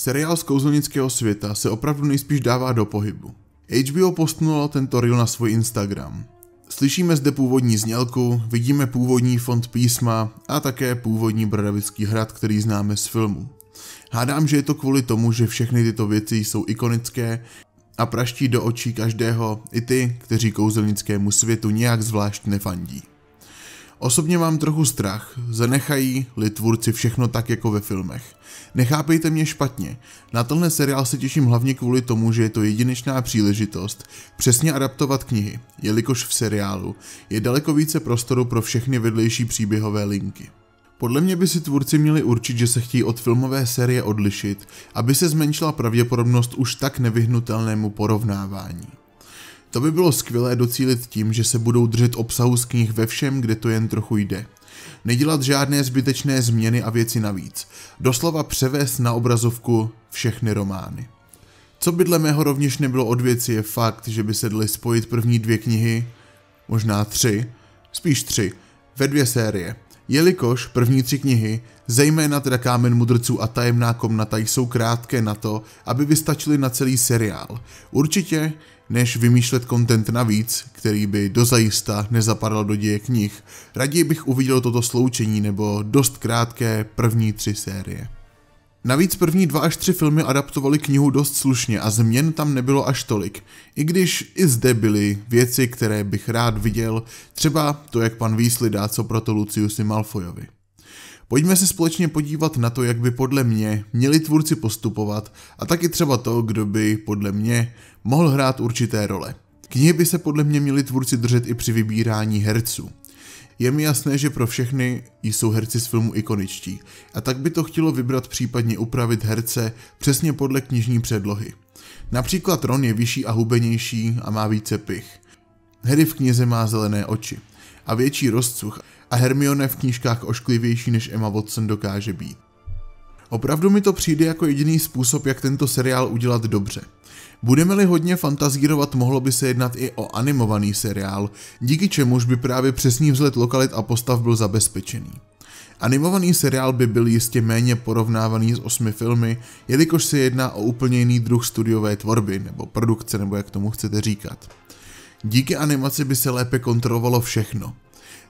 Seriál z kouzelnického světa se opravdu nejspíš dává do pohybu. HBO postnulo tento reel na svůj Instagram. Slyšíme zde původní znělku, vidíme původní fond písma a také původní bradavický hrad, který známe z filmu. Hádám, že je to kvůli tomu, že všechny tyto věci jsou ikonické a praští do očí každého, i ty, kteří kouzelnickému světu nějak zvlášť nefandí. Osobně mám trochu strach, zanechají-li tvůrci všechno tak jako ve filmech. Nechápejte mě špatně, na tenhle seriál se těším hlavně kvůli tomu, že je to jedinečná příležitost přesně adaptovat knihy, jelikož v seriálu je daleko více prostoru pro všechny vedlejší příběhové linky. Podle mě by si tvůrci měli určit, že se chtějí od filmové série odlišit, aby se zmenšila pravděpodobnost už tak nevyhnutelnému porovnávání. To by bylo skvělé docílit tím, že se budou držet obsahu z knih ve všem, kde to jen trochu jde. Nedělat žádné zbytečné změny a věci navíc. Doslova převést na obrazovku všechny romány. Co by dle mého rovněž nebylo od věci je fakt, že by se dali spojit první dvě knihy, možná tři, spíš tři, ve dvě série. Jelikož první tři knihy, zejména teda Kámen mudrců a Tajemná komnata, jsou krátké na to, aby vystačily na celý seriál. Určitě než vymýšlet content navíc, který by dozajista nezapadal do děje knih. Raději bych uviděl toto sloučení nebo dost krátké první tři série. Navíc první dva až tři filmy adaptovali knihu dost slušně a změn tam nebylo až tolik, i když i zde byly věci, které bych rád viděl, třeba to, jak pan Weasley dá co proto Luciusi Malfoyovi. Pojďme se společně podívat na to, jak by podle mě měli tvůrci postupovat a taky třeba to, kdo by podle mě mohl hrát určité role. Knihy by se podle mě měli tvůrci držet i při vybírání herců. Je mi jasné, že pro všechny jsou herci z filmu ikoničtí a tak by to chtělo vybrat případně upravit herce přesně podle knižní předlohy. Například Ron je vyšší a hubenější a má více pich. Harry v knize má zelené oči a větší rozcuch a Hermione v knížkách ošklivější než Emma Watson dokáže být. Opravdu mi to přijde jako jediný způsob, jak tento seriál udělat dobře. Budeme-li hodně fantazírovat, mohlo by se jednat i o animovaný seriál, díky čemuž by právě přesný vzhled lokalit a postav byl zabezpečený. Animovaný seriál by byl jistě méně porovnávaný s osmi filmy, jelikož se jedná o úplně jiný druh studiové tvorby, nebo produkce, nebo jak tomu chcete říkat. Díky animaci by se lépe kontrolovalo všechno.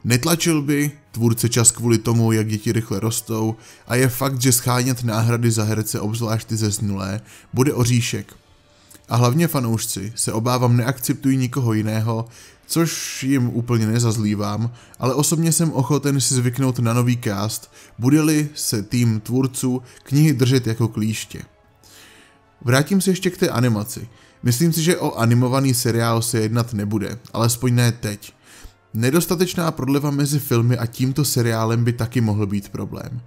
Netlačil by tvůrce čas kvůli tomu, jak děti rychle rostou a je fakt, že schánět náhrady za herce, obzvlášť ze znulé, bude oříšek. A hlavně fanoušci se obávám neakceptují nikoho jiného, což jim úplně nezazlívám, ale osobně jsem ochoten si zvyknout na nový cast, bude-li se tým tvůrců knihy držet jako klíště. Vrátím se ještě k té animaci. Myslím si, že o animovaný seriál se jednat nebude, alespoň ne teď. Nedostatečná prodleva mezi filmy a tímto seriálem by taky mohl být problém.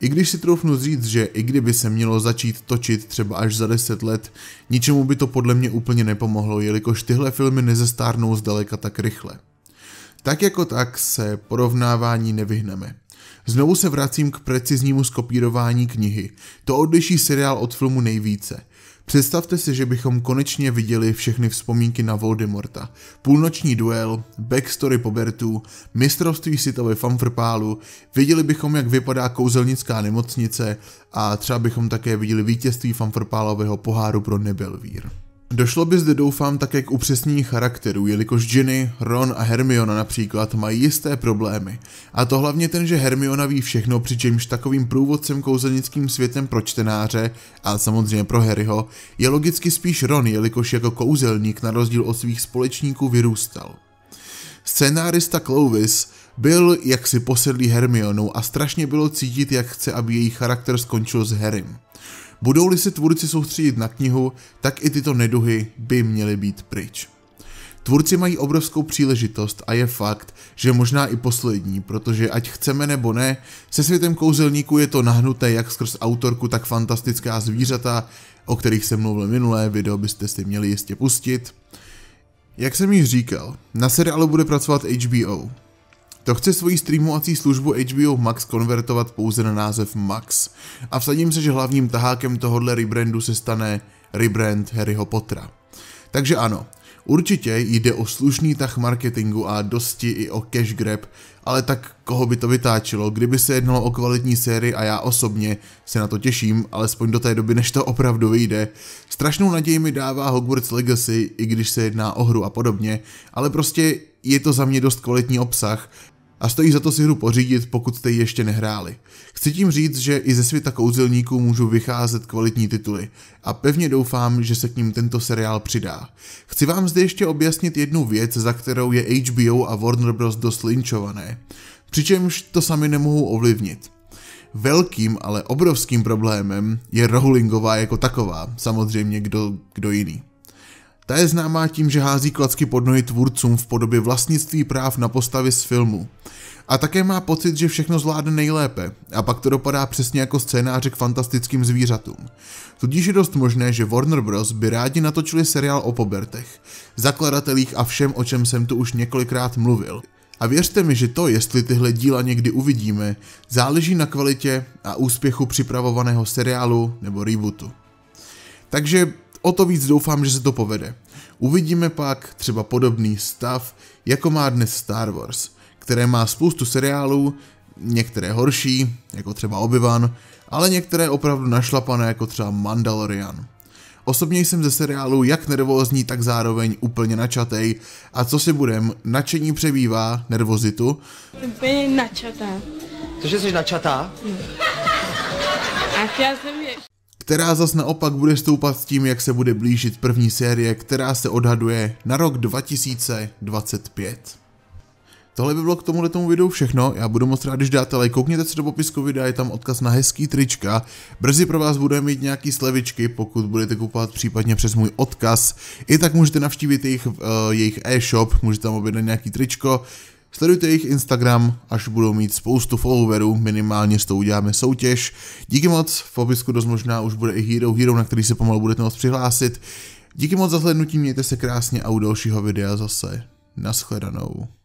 I když si troufnu říct, že i kdyby se mělo začít točit třeba až za 10 let, ničemu by to podle mě úplně nepomohlo, jelikož tyhle filmy nezestárnou zdaleka tak rychle. Tak jako tak se porovnávání nevyhneme. Znovu se vracím k preciznímu skopírování knihy. To odliší seriál od filmu nejvíce – Představte si, že bychom konečně viděli všechny vzpomínky na Voldemorta. Půlnoční duel, backstory pobertů, mistrovství sita fanfrpálu, viděli bychom, jak vypadá kouzelnická nemocnice a třeba bychom také viděli vítězství fanfrpálového poháru pro Nebelvír. Došlo by zde doufám také k upřesnění charakteru. jelikož Ginny, Ron a Hermiona například mají jisté problémy. A to hlavně ten, že Hermiona ví všechno, přičemž takovým průvodcem kouzelnickým světem pro čtenáře, a samozřejmě pro Harryho, je logicky spíš Ron, jelikož jako kouzelník na rozdíl od svých společníků vyrůstal. Scénárista Clovis byl jaksi posedlý Hermionou a strašně bylo cítit, jak chce, aby její charakter skončil s Harrym. Budou-li se tvůrci soustředit na knihu, tak i tyto neduhy by měly být pryč. Tvůrci mají obrovskou příležitost a je fakt, že možná i poslední, protože ať chceme nebo ne, se světem kouzelníků je to nahnuté jak skrz autorku, tak fantastická zvířata, o kterých jsem mluvil minulé, video byste si měli jistě pustit. Jak jsem již říkal, na seriálu bude pracovat HBO. To chce svoji streamovací službu HBO Max konvertovat pouze na název Max. A vsadím se, že hlavním tahákem tohohle rebrandu se stane rebrand Harryho Pottera. Takže ano, určitě jde o slušný tah marketingu a dosti i o cash grab, ale tak koho by to vytáčelo, kdyby se jednalo o kvalitní sérii a já osobně se na to těším, alespoň do té doby, než to opravdu vyjde. Strašnou naději mi dává Hogwarts Legacy, i když se jedná o hru a podobně, ale prostě je to za mě dost kvalitní obsah a stojí za to si hru pořídit, pokud jste ji ještě nehráli. Chci tím říct, že i ze světa kouzelníků můžou vycházet kvalitní tituly a pevně doufám, že se k ním tento seriál přidá. Chci vám zde ještě objasnit jednu věc, za kterou je HBO a Warner Bros. dost linčované, přičemž to sami nemohou ovlivnit. Velkým, ale obrovským problémem je Rowlingová jako taková, samozřejmě kdo, kdo jiný. Ta je známá tím, že hází klacky pod nohy tvůrcům v podobě vlastnictví práv na postavy z filmu. A také má pocit, že všechno zvládne nejlépe, a pak to dopadá přesně jako scénáře k fantastickým zvířatům. Tudíž je dost možné, že Warner Bros. by rádi natočili seriál o pobertech, zakladatelích a všem, o čem jsem tu už několikrát mluvil. A věřte mi, že to, jestli tyhle díla někdy uvidíme, záleží na kvalitě a úspěchu připravovaného seriálu nebo rebootu. Takže O to víc doufám, že se to povede. Uvidíme pak třeba podobný stav, jako má dnes Star Wars, které má spoustu seriálů, některé horší, jako třeba obi ale některé opravdu našlapané, jako třeba Mandalorian. Osobně jsem ze seriálu jak nervózní, tak zároveň úplně načatej a co si budem, nadšení přebývá nervozitu. Úplně načatá. Cože jsi načatá? Hm. A já jsem ještě která zas naopak bude stoupat s tím, jak se bude blížit první série, která se odhaduje na rok 2025. Tohle by bylo k tomuhle tomu videu všechno, já budu moc rád, když dáte like, koukněte se do popisku videa, je tam odkaz na hezký trička, brzy pro vás budeme mít nějaký slevičky, pokud budete kupovat případně přes můj odkaz, i tak můžete navštívit jejich, uh, jejich e-shop, můžete tam objednat nějaký tričko, Sledujte jejich Instagram, až budou mít spoustu followerů, minimálně s tou uděláme soutěž. Díky moc, v popisku dost možná už bude i Hero Hero, na který se pomalu budete moct přihlásit. Díky moc za slednutí, mějte se krásně a u dalšího videa zase. Naschledanou.